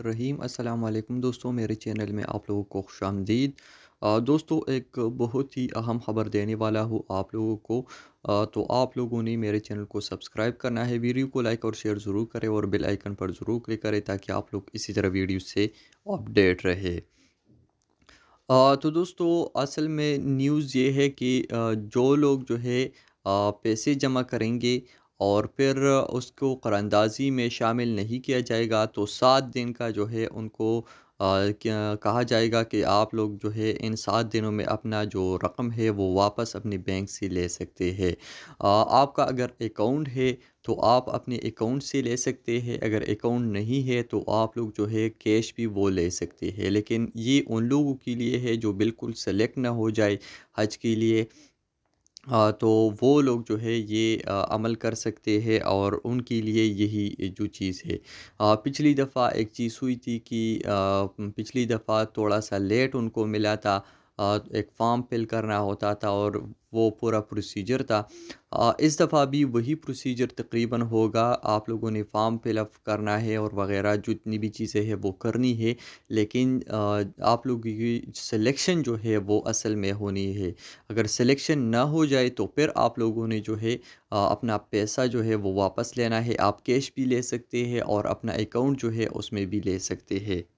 रहीम अस्सलाम वालेकुम दोस्तों मेरे चैनल में आप लोगों को खुश आमदीद दोस्तों एक बहुत ही अहम ख़बर देने वाला हूँ आप लोगों को आ, तो आप लोगों ने मेरे चैनल को सब्सक्राइब करना है वीडियो को लाइक और शेयर ज़रूर करें और बेल आइकन पर ज़रूर क्लिक करें ताकि आप लोग इसी तरह वीडियो से अपडेट रहे आ, तो दोस्तों असल में न्यूज़ ये है कि जो लोग जो है पैसे जमा करेंगे और फिर उसको करंदाजी में शामिल नहीं किया जाएगा तो सात दिन का जो है उनको आ, कहा जाएगा कि आप लोग जो है इन सात दिनों में अपना जो रकम है वो वापस अपने बैंक से ले सकते हैं आपका अगर अकाउंट है तो आप अपने अकाउंट से ले सकते हैं अगर अकाउंट नहीं है तो आप लोग जो है कैश भी वो ले सकते हैं लेकिन ये उन लोगों के लिए है जो बिल्कुल सेलेक्ट ना हो जाए हज के लिए तो वो लोग जो है ये अमल कर सकते हैं और उनके लिए यही जो चीज़ है पिछली दफ़ा एक चीज़ हुई थी कि पिछली दफ़ा थोड़ा सा लेट उनको मिला था एक फॉर्म फिल करना होता था और वो पूरा प्रोसीजर था इस दफ़ा भी वही प्रोसीजर तकरीबन होगा आप लोगों ने फॉर्म फिलअप करना है और वगैरह जितनी भी चीज़ें हैं वो करनी है लेकिन आप लोगों की सिलेक्शन जो है वो असल में होनी है अगर सिलेक्शन ना हो जाए तो फिर आप लोगों ने जो है अपना पैसा जो है वो वापस लेना है आप कैश भी ले सकते हैं और अपना अकाउंट जो है उसमें भी ले सकते हैं